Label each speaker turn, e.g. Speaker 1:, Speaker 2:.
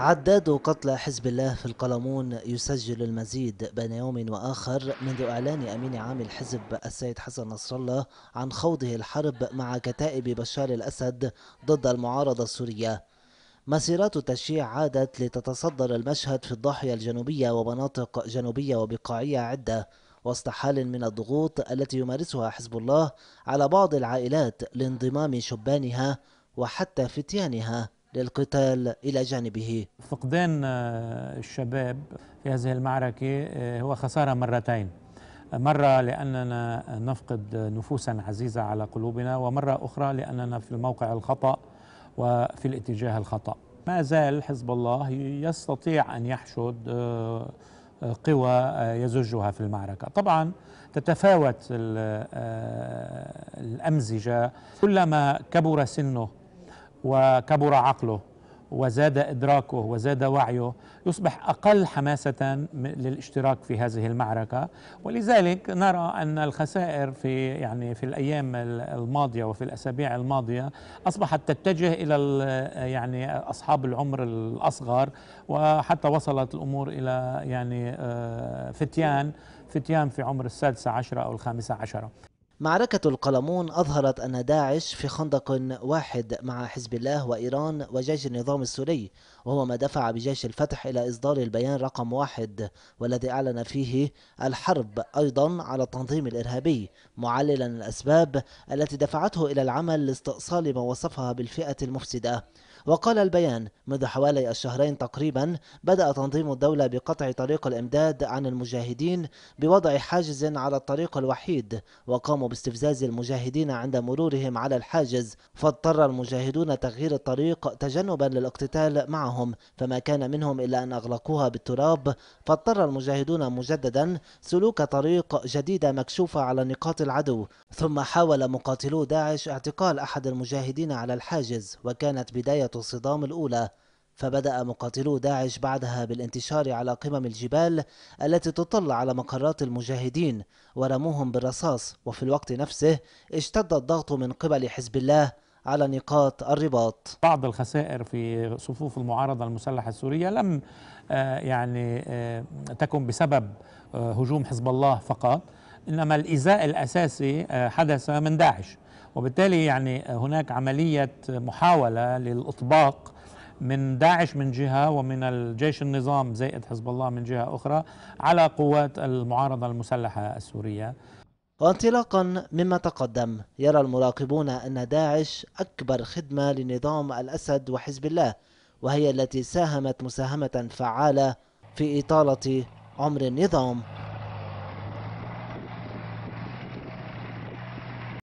Speaker 1: عداد قتلى حزب الله في القلمون يسجل المزيد بين يوم وآخر منذ إعلان أمين عام الحزب السيد حسن نصر الله عن خوضه الحرب مع كتائب بشار الأسد ضد المعارضة السورية مسيرات التشييع عادت لتتصدر المشهد في الضاحية الجنوبية ومناطق جنوبية وبقاعية عدة وسط حال من الضغوط التي يمارسها حزب الله على بعض العائلات لانضمام شبانها وحتى فتيانها للقتال إلى جانبه
Speaker 2: فقدان آه، الشباب في هذه المعركة آه، هو خسارة مرتين مرة لأننا نفقد نفوسا عزيزة على قلوبنا ومرة أخرى لأننا في الموقع الخطأ وفي الاتجاه الخطأ ما زال حزب الله يستطيع أن يحشد آه، قوى يزجها في المعركة طبعا تتفاوت الأمزجة كلما كبر سنه وكبر عقله وزاد ادراكه وزاد وعيه يصبح اقل حماسه للاشتراك في هذه المعركه ولذلك نرى ان الخسائر في يعني في الايام الماضيه وفي الاسابيع الماضيه اصبحت تتجه الى يعني اصحاب العمر الاصغر وحتى وصلت الامور الى يعني آه، فتيان فتيان في عمر السادسه عشره او الخامسه
Speaker 1: عشره معركة القلمون أظهرت أن داعش في خندق واحد مع حزب الله وإيران وجيش النظام السوري وهو ما دفع بجيش الفتح إلى إصدار البيان رقم واحد والذي أعلن فيه الحرب أيضا على التنظيم الإرهابي معللا الأسباب التي دفعته إلى العمل لاستئصال ما وصفها بالفئة المفسدة وقال البيان منذ حوالي الشهرين تقريبا بدأ تنظيم الدولة بقطع طريق الإمداد عن المجاهدين بوضع حاجز على الطريق الوحيد وقاموا باستفزاز المجاهدين عند مرورهم على الحاجز فاضطر المجاهدون تغيير الطريق تجنبا للاقتتال معهم فما كان منهم إلا أن أغلقوها بالتراب فاضطر المجاهدون مجددا سلوك طريق جديدة مكشوفة على نقاط العدو ثم حاول مقاتلو داعش اعتقال أحد المجاهدين على الحاجز وكانت بداية الصدام الأولى فبدأ مقاتلو داعش بعدها بالانتشار على قمم الجبال التي تطل على مقرات المجاهدين ورموهم بالرصاص وفي الوقت نفسه اشتد الضغط من قبل حزب الله على نقاط الرباط بعض الخسائر في صفوف المعارضة المسلحة السورية لم آه،
Speaker 2: يعني آه، تكن بسبب آه، هجوم حزب الله فقط إنما الإزاء الأساسي حدث من داعش وبالتالي يعني هناك عملية محاولة للإطباق من داعش من جهة ومن الجيش النظام زائد حزب الله من جهة أخرى على قوات المعارضة المسلحة السورية
Speaker 1: وانطلاقا مما تقدم يرى المراقبون أن داعش أكبر خدمة لنظام الأسد وحزب الله وهي التي ساهمت مساهمة فعالة في إطالة عمر النظام